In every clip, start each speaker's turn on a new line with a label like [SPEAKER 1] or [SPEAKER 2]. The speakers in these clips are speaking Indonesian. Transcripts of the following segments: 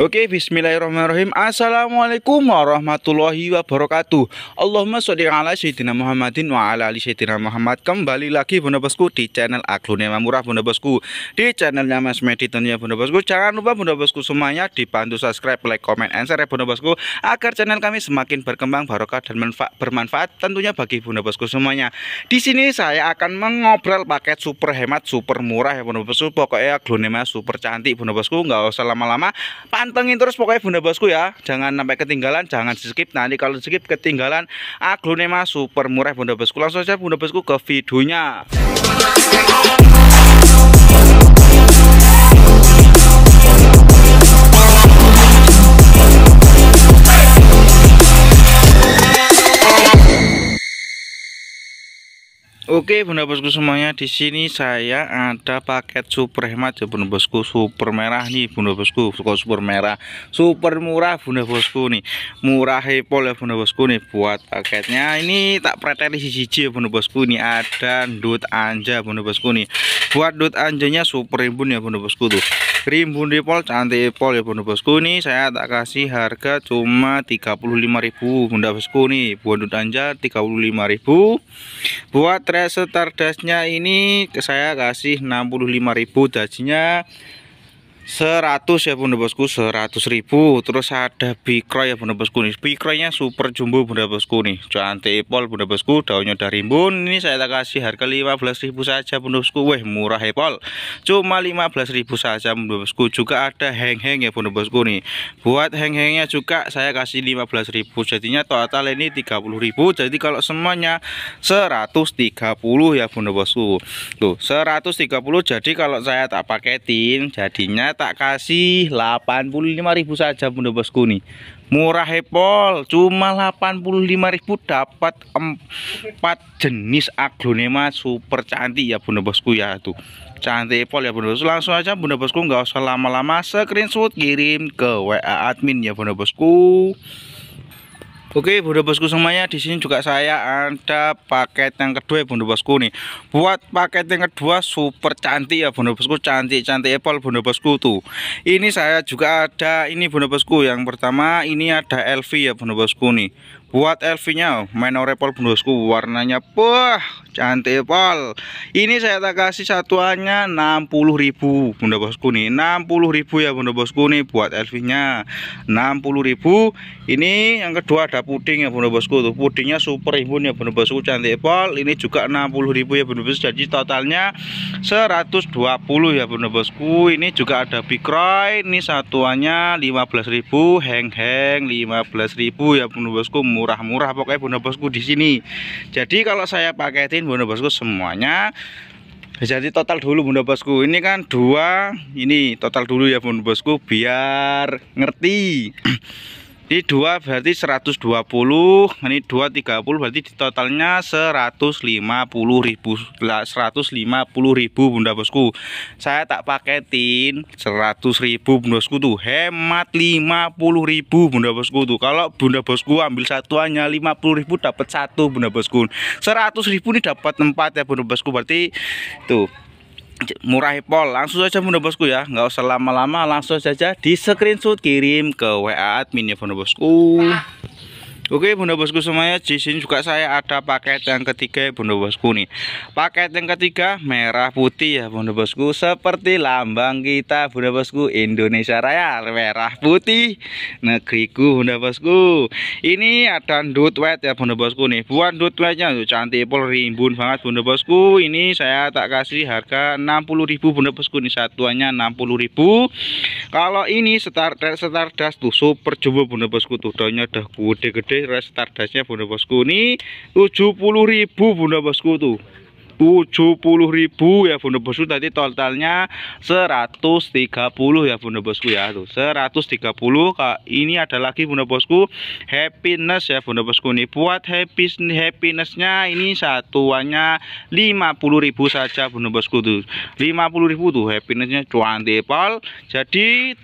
[SPEAKER 1] Oke, bismillahirrahmanirrahim. Assalamualaikum warahmatullahi wabarakatuh. Allahumma sholli ala sayyidina Muhammadin wa ala ali sayyidina Muhammad. Kembali lagi Bunda Bosku di channel Aglone Murah Bunda Bosku. Di channelnya Mas Medi tentunya Bunda Bosku. Jangan lupa Bunda Bosku semuanya dibantu subscribe, like, comment, and share ya Bunda Bosku agar channel kami semakin berkembang barokah dan manfaat bermanfaat tentunya bagi Bunda Bosku semuanya. Di sini saya akan mengobrol paket super hemat, super murah ya Bunda Bosku. Pokoknya Aglone super cantik Bunda Bosku. Enggak usah lama-lama pantengin terus pokoknya bunda bosku ya jangan sampai ketinggalan jangan di skip nanti kalau di skip ketinggalan aglonema super murah bunda bosku langsung aja bunda bosku ke videonya Oke, Bunda Bosku semuanya, di sini saya ada paket super hemat ya Bunda Bosku, super merah nih Bunda Bosku, kok super merah, super murah Bunda Bosku nih. Murah hepol ya Bunda Bosku nih buat paketnya. Ini tak preteli siji ya Bunda Bosku nih, ada dut anja Bunda Bosku nih. Buat dut anjanya super rimbun ya Bunda Bosku tuh. Rimbun hepol cantik pol ya Bunda Bosku nih, saya tak kasih harga cuma 35.000 Bunda Bosku nih. Buat dut anja 35.000. Buat kayak ini ini saya kasih 65.000 gajinya 100 ya bunda bosku 100 ribu terus ada bikroy ya bunda bosku nih bikroynya super jumbo bunda bosku nih cantik epol bunda bosku daunnya dari rimbun ini saya tak kasih harga 15 ribu saja bunda bosku weh murah epol ya, cuma 15 ribu saja bunda bosku juga ada heng-heng ya bunda bosku nih buat heng-hengnya juga saya kasih 15 ribu jadinya total ini 30 ribu jadi kalau semuanya 130 ya bunda bosku tuh 130 jadi kalau saya tak paketin jadinya tak kasih 85.000 saja bunda bosku nih murah hepol cuma 85.000 dapat 4 jenis aglonema super cantik ya bunda bosku ya tuh cantik hepol ya bunda bosku langsung aja bunda bosku nggak usah lama-lama screenshot kirim ke WA admin ya bunda bosku Oke, Bunda Bosku semuanya, di sini juga saya ada paket yang kedua ya Bunda Bosku nih. Buat paket yang kedua super cantik ya Bunda Bosku, cantik-cantik Apple Bunda Bosku tuh. Ini saya juga ada ini Bunda Bosku, yang pertama ini ada LV ya Bunda Bosku nih. Buat LV-nya main Apple Bunda Bosku warnanya wah cantik pol ini saya tak kasih satuannya 60.000 bunda bosku nih 60.000 ya bunda bosku nih buat LV nya 60.000 ini yang kedua ada puding ya bunda bosku tuh pudingnya super imun ya bunda bosku cantik pol ini juga 60.000 ya bunda bosku jadi totalnya 120 ya bunda bosku ini juga ada bikroy ini satuannya 15.000 heng-heng 15.000 ya bunda bosku murah-murah pokoknya bunda bosku di sini jadi kalau saya pakai bunda bosku semuanya jadi total dulu bunda bosku ini kan dua ini total dulu ya bunda bosku biar ngerti Ini 2 berarti 120, ini 230 berarti di totalnya 150.000. 150.000 Bunda Bosku. Saya tak paketin 100.000 Bunda Bosku tuh hemat 50.000 Bunda Bosku tuh. Kalau Bunda Bosku ambil satuannya 50.000 dapat satu Bunda Bosku. 100.000 ini dapat 4 ya Bunda Bosku. Berarti tuh murah pol langsung saja bunda bosku ya nggak usah lama-lama langsung saja di screenshot kirim ke WA admin ya bunda bosku Oke bunda bosku semuanya di sini juga saya ada paket yang ketiga ya bunda bosku nih paket yang ketiga merah putih ya bunda bosku seperti lambang kita bunda bosku Indonesia Raya merah putih negeriku bunda bosku ini ada dut wet ya bunda bosku nih buat wetnya tuh cantik pol rimbun banget bunda bosku ini saya tak kasih harga 60 ribu, bunda bosku nih satuannya 60 ribu. kalau ini start setar das tuh super jumbo bunda bosku tuh daunnya udah gede-gede restardasnya Bunda Bosku. Ini 70.000 Bunda Bosku tuh. 70.000 ya Bunda Bosku tadi totalnya 130 ya Bunda Bosku ya tuh 130 ini ada lagi Bunda Bosku happiness ya Bunda Bosku nih buat happy happinessnya ini satuannya 50.000 saja Bunda Bosku tuh 50.000 tuh happinessnya cuan tepal jadi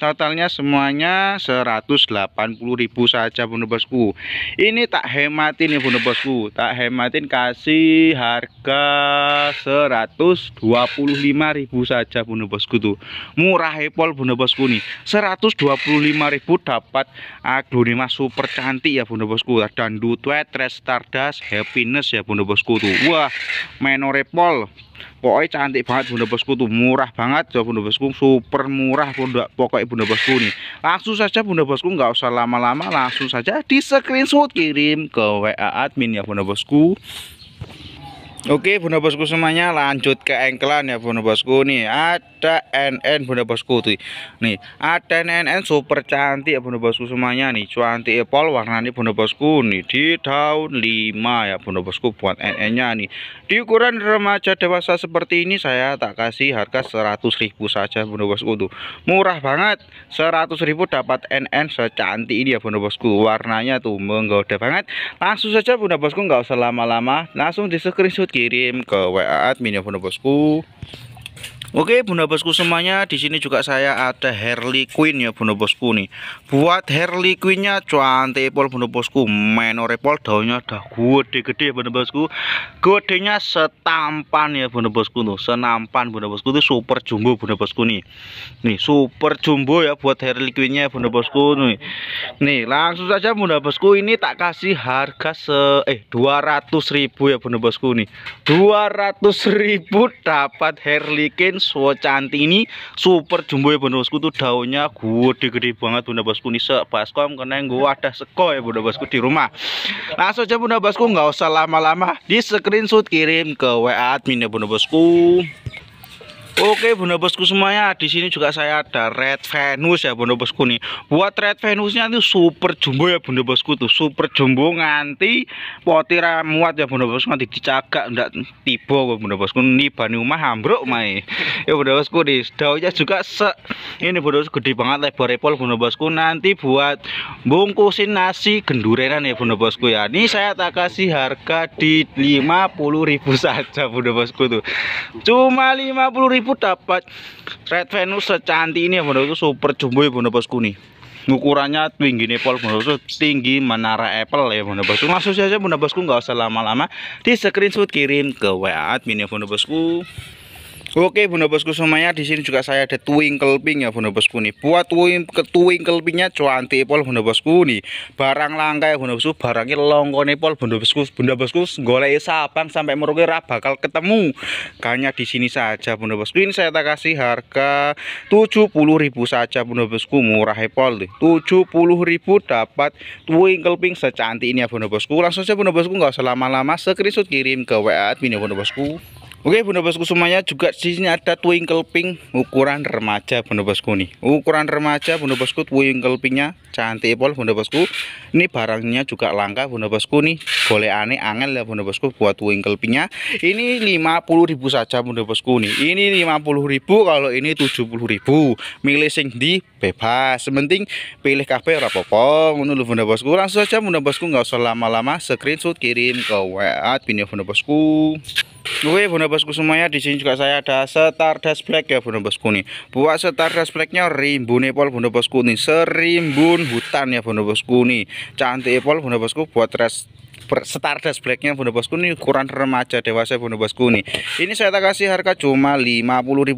[SPEAKER 1] totalnya semuanya 180.000 saja Bunda Bosku. Ini tak hematin ya Bunda Bosku, tak hematin kasih harga 125.000 saja Bunda Bosku tuh. Murah hepol Bunda Bosku nih. 125.000 dapat aglonema super cantik ya Bunda Bosku. Dan duet restardas Happiness ya Bunda Bosku tuh. Wah, menor pokoknya cantik banget bunda bosku tuh murah banget ya bunda bosku super murah bunda pokoknya bunda bosku nih langsung saja bunda bosku nggak usah lama-lama langsung saja di screenshot kirim ke WA admin ya bunda bosku Oke bunda bosku semuanya lanjut ke engkelan ya bunda bosku nih ada NN bunda bosku tuh nih ada NN super cantik ya bunda bosku semuanya nih cantik epol ya, warnanya bunda bosku nih di daun 5 ya bunda bosku buat NN nya nih di ukuran remaja dewasa seperti ini saya tak kasih harga 100.000 saja bunda bosku tuh murah banget 100.000 dapat NN secantik ini ya bunda bosku warnanya tuh menggoda banget langsung saja bunda bosku nggak usah lama-lama langsung di screenshot kirim ke WA admin ya bosku Oke, Bunda Bosku semuanya, di sini juga saya ada Harley Quinn ya Bunda Bosku nih. Buat Harley Quinn-nya pol Bunda Bosku, menorepol daunnya dah gede-gede ya Bunda Bosku. Gedenya setampan ya Bunda Bosku tuh, senampan Bunda Bosku tuh super jumbo Bunda Bosku nih. Nih, super jumbo ya buat Harley Quinn-nya Bunda Bosku nih. Nih, langsung saja Bunda Bosku ini tak kasih harga se eh ribu ya Bunda Bosku nih. ribu dapat Harley Quinn cantik ini super jumbo ya bunda bosku tuh daunnya gue gede banget bunda bosku nih sebaskom karena yang gue ada seko ya bunda bosku di rumah langsung nah, aja bunda bosku nggak usah lama-lama di screenshot kirim ke WA admin ya bunda bosku Oke, Bunda Bosku semuanya, di sini juga saya ada Red Venus ya, Bunda Bosku nih. Buat Red Venusnya itu super jumbo ya, Bunda Bosku tuh, super jumbo nganti potir muat ya, Bunda Bosku nanti dicaga ndak tiba Bunda Bosku ini bani rumah ambruk mai. Ya Bunda Bosku di daunnya juga se ini Bunda Bosku gede banget lebar repol Bunda Bosku nanti buat bungkusin nasi gendurenan ya Bunda Bosku ya. Ini saya tak kasih harga di ribu saja Bunda Bosku tuh. Cuma ribu aku dapat red venus secantik ini ya itu super jumbo ya bunda bosku nih ukurannya tinggi nih pol bosku tinggi menara apple ya bunda bosku langsung saja bunda bosku nggak usah lama-lama di screenshot kirim ke WA admin ya bosku Oke bunda bosku semuanya di sini juga saya ada twinkle pink ya bunda bosku nih buat twinkle, twinkle pinknya cuanti pol bunda bosku nih barang langka ya bunda bosku barangnya nih pol bunda bosku bunda bosku golek sabang sampai merauke bakal ketemu Kayaknya di sini saja bunda bosku ini saya tak kasih harga tujuh puluh ribu saja bunda bosku murah e pol nih 70.000 dapat twinkle pink secantik ini ya bunda bosku langsung saja bunda bosku nggak usah lama-lama screenshot kirim ke WA admin ya bunda bosku Oke Bunda Bosku semuanya juga di sini ada twinkle pink ukuran remaja Bunda Bosku nih. Ukuran remaja Bunda Bosku twinkle pinknya cantik pol Bunda Bosku. Ini barangnya juga langka Bunda Bosku nih. Boleh aneh angel ya Bunda Bosku buat twinkle pinknya. Ini 50.000 saja Bunda Bosku nih. Ini 50.000 kalau ini 70.000. Milih sing di bebas. Sementing pilih kafe ora apa-apa Bunda Bosku. Langsung saja Bunda Bosku nggak usah lama-lama screenshot kirim ke WA Bunda Bosku. Oke Bunda Bosku semuanya di sini juga saya ada Stardust Black ya Bunda Bosku nih. Buat Stardust Blacknya rimbun epol Bunda Bosku nih, serimbun hutan ya Bunda Bosku nih. Cantik epol ya, Bunda Bosku buat res Stardust Blacknya Bunda Bosku ini ukuran remaja dewasa Bunda Bosku ini. Ini saya tak kasih harga cuma 50.000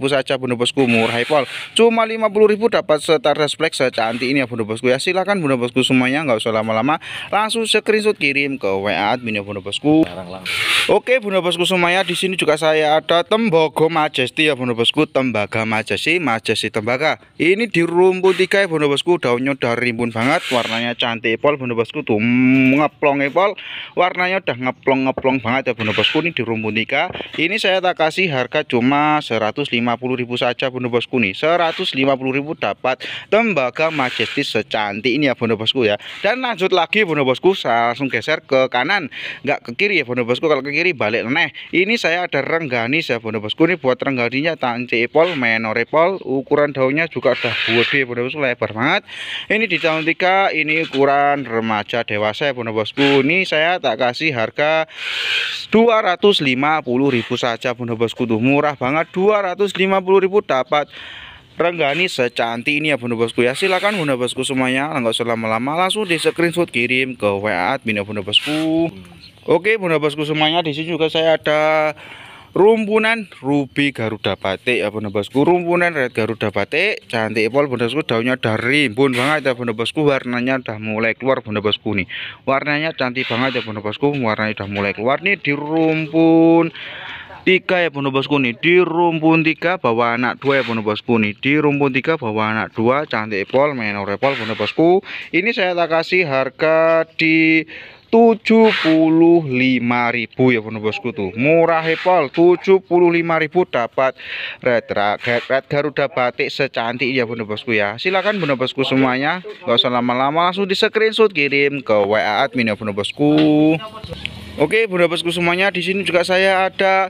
[SPEAKER 1] saja Bunda Bosku murah pol. Cuma 50.000 dapat Stardust Black secantik ini ya Bunda Bosku ya. silahkan Bunda Bosku semuanya nggak usah lama-lama langsung screenshot kirim ke WA admin ya Bunda Bosku. Oke Bunda Bosku semuanya di sini juga saya ada tembaga majesty ya Bunda Bosku, tembaga majesty, majesty tembaga. Ini di rumput tiga ya Bunda Bosku, daunnya udah rimbun banget, warnanya cantik pol Bunda Bosku tuh ngeplong ya, pol warnanya udah ngeplong-ngeplong banget ya Bunda Bosku ini di Rumpunika ini saya tak kasih harga cuma 150.000 saja Bunda Bosku nih 150.000 dapat tembaga majestis secantik ini ya Bunda Bosku ya dan lanjut lagi Bunda Bosku saya langsung geser ke kanan nggak ke kiri ya Bunda Bosku kalau ke kiri balik neh ini saya ada rengganis ya Bunda Bosku ini buat rengganinya tanci epol menor epol ukuran daunnya juga udah buat ya Bunda Bosku lebar banget ini di tahun 3 ini ukuran remaja dewasa ya Bunda Bosku ini saya tak kasih harga 250.000 saja Bunda Bosku tuh murah banget 250.000 dapat Renggani secantik ini ya bunda bosku ya silakan bunda bosku semuanya Enggak usah lama-lama langsung di screenshot kirim ke WA admin ya, bunda bosku oke bunda bosku semuanya di sini juga saya ada rumpunan ruby garuda batik ya bunda bosku rumpunan red garuda batik cantik pol bunda bosku daunnya udah rimbun banget ya bunda bosku warnanya udah mulai keluar bunda bosku nih warnanya cantik banget ya bunda bosku warnanya udah mulai keluar nih di rumpun tiga ya bunda bosku nih di rumpun tiga bawa anak dua ya bunda bosku nih di rumpun tiga bawa anak dua cantik pol menor pol bunda bosku ini saya tak kasih harga di 75.000 ya bosku tuh murah hepol 75.000 dapat red, red, red Garuda batik secantik ya bosku ya silakan bosku semuanya gak usah lama-lama langsung di screenshot kirim ke WA admin ya bosku Oke bunda bosku semuanya di sini juga saya ada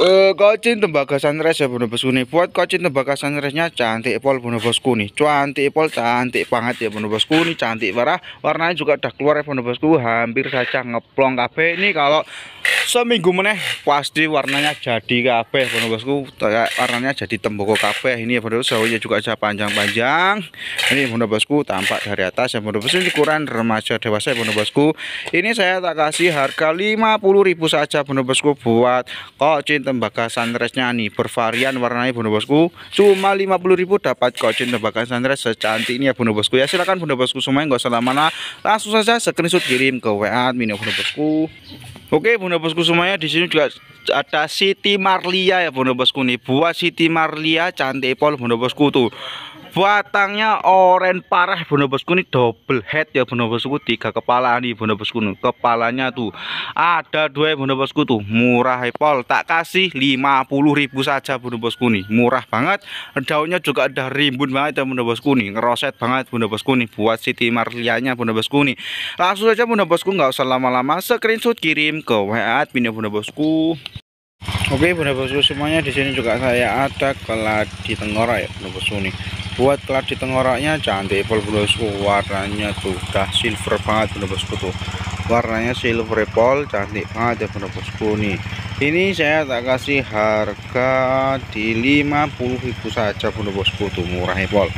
[SPEAKER 1] Eh, kocin tembaga sunrise ya bono bosku nih. Buat kocin tembaga sunrise-nya cantik pol bono bosku nih. Cantik pol, cantik banget ya bono bosku nih, cantik parah. Warnanya juga udah keluar ya bono bosku, hampir saja ngeplong kafe ini kalau seminggu meneh pasti warnanya jadi kafe, bono bosku. Warnanya jadi tembokok kafe ini ya bono bosku. Sawinya juga aja panjang-panjang. Ini bono bosku tampak dari atas ya bono bosku ini ukuran remaja dewasa ya bono bosku. Ini saya tak kasih harga 50.000 saja bono bosku buat kocin kocin tembaga sunrise-nya nih bervarian warnanya Bunda Bosku. Cuma 50.000 dapat kocin tembaga sunrise secantik ini ya Bunda Bosku. Ya silakan Bunda Bosku semuanya nggak usah lama-lama. Langsung saja screenshot kirim ke WA admin Bunda Bosku. Oke Bunda Bosku semuanya di sini juga ada Siti Marlia ya Bunda Bosku nih. Buah Siti Marlia cantik pol Bunda Bosku tuh batangnya oren parah bunda bosku ini double head ya bunda bosku tiga kepala nih bunda bosku nih. kepalanya tuh ada dua bunda ya, bosku tuh murah eh, Paul tak kasih 50.000 saja bunda bosku nih murah banget daunnya juga ada rimbun banget ya bunda bosku nih ngeroset banget bunda bosku nih buat Siti Marlianya bunda bosku nih langsung saja bunda bosku nggak usah lama-lama screenshot kirim ke WA admin bunda ya, bosku Oke, okay, bunda bosku semuanya di sini juga saya ada keladi tenggora ya, bunda bosku nih buat kelar di tengkoraknya cantik pol warnanya tuh dah silver banget bener bosku tuh warnanya silver pol cantik banget ya bener bosku nih ini saya tak kasih harga di 50.000 saja bener bosku tuh murah ya pol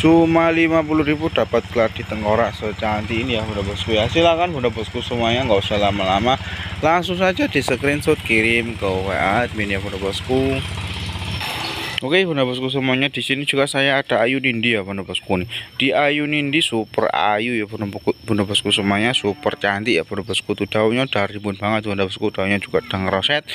[SPEAKER 1] cuma 50.000 dapat di tengkorak secantik ini ya bener bosku ya silahkan bener bosku semuanya nggak usah lama-lama langsung saja di screenshot kirim ke WA admin ya bener bosku Oke Bunda Bosku semuanya di sini juga saya ada Ayu Nindi ya Bunda Bosku nih. Di Ayu Nindi super ayu ya Bunda Bosku, Bunda Bosku semuanya super cantik ya Bunda Bosku tuh daunnya dari rimbun banget Bunda Bosku daunnya juga dang roset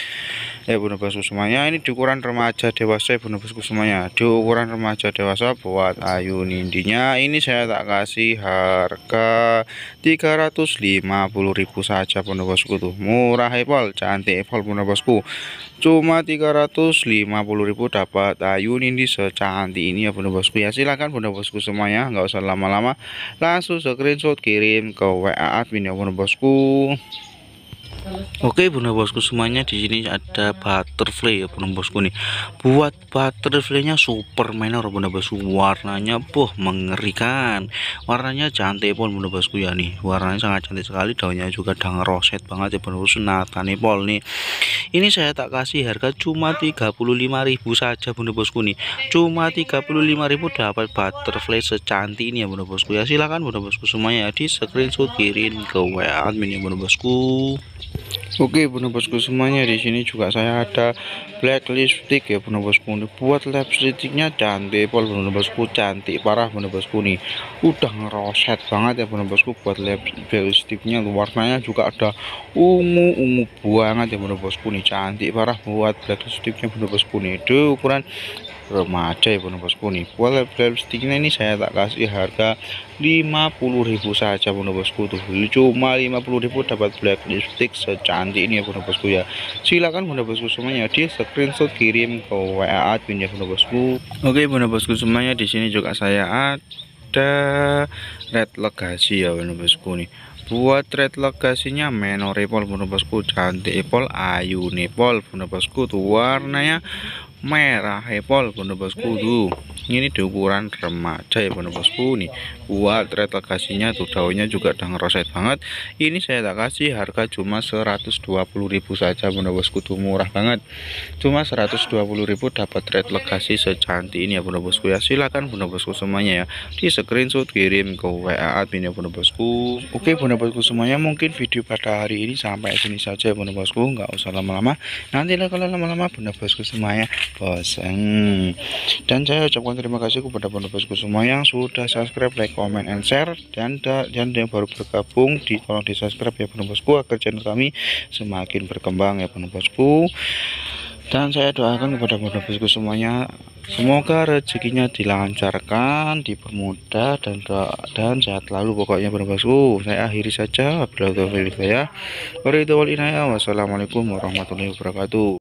[SPEAKER 1] ya Bunda bosku semuanya ini di ukuran remaja dewasa Bunda bosku semuanya di ukuran remaja dewasa buat Ayu Nindinya ini saya tak kasih harga 350.000 saja Bunda bosku tuh murah Epol cantik Epol Bunda bosku cuma 350.000 dapat Ayu Nindi secantik ini ya Bunda bosku ya silahkan Bunda bosku semuanya nggak usah lama-lama langsung screenshot kirim ke WA admin ya Bunda Bosku. Oke bunda bosku semuanya di sini ada butterfly ya bunda bosku nih. Buat butterflynya super minor ya, bunda bosku warnanya boh mengerikan. Warnanya cantik pun bunda bosku ya nih. Warnanya sangat cantik sekali daunnya juga dang roset banget ya bunda bosku tani pol nih. Ini saya tak kasih harga cuma 35.000 saja bunda bosku nih. Cuma 35.000 dapat butterfly secantik ini ya bunda bosku ya. Silakan bunda bosku semuanya ya, di screenshot kirim ke WA admin ya bunda bosku. Oke bunuh bosku semuanya di sini juga saya ada black lipstick ya bunuh bosku ini buat lipsticknya cantik pol bunuh bosku cantik parah bunuh bosku ini udah ngeroset banget ya bunuh bosku buat lipsticknya warnanya juga ada ungu ungu banget ya bunuh bosku ini cantik parah buat blacklist sticknya bunuh bosku ini, Duh, ukuran remaja ya Bosku nih. Pola lipstiknya ini saya tak kasih harga 50.000 saja Bunda Bosku tuh. Cuma 50.000 dapat black lipstick secantik ini ya Bunda Bosku ya. Silakan Bunda Bosku semuanya di screenshot kirim ke WA admin ya Bunda Bosku. Oke Bunda Bosku semuanya di sini juga saya ada red legasi ya Bunda Bosku nih buat red legasinya menor pol bosku cantik pol ayu nih pol bosku tuh warnanya merah hepol eh, bunda bosku tuh iya. ini di ukuran remaja ya bunda bosku nih buat retel kasihnya tuh daunnya juga udah ngeroset banget ini saya tak kasih harga cuma 120.000 saja bunda bosku tuh murah banget cuma 120.000 dapat red legasi secantik ini ya bunda bosku ya silahkan bunda bosku semuanya ya di screenshot kirim ke WA admin ya bosku oke bunda bosku semuanya mungkin video pada hari ini sampai sini saja ya bosku nggak usah lama-lama nanti kalau lama-lama bunda bosku semuanya bosan dan saya ucapkan terima kasih kepada bosku semua yang sudah subscribe like comment and share dan dan yang baru bergabung di tolong di subscribe ya bosku agar channel kami semakin berkembang ya bosku dan saya doakan kepada bosku semuanya Semoga rezekinya dilancarkan, dipermudah dan dan sehat lalu pokoknya bosku Saya akhiri saja. Wabillahi taufiq ya. Wassalamualaikum warahmatullahi wabarakatuh.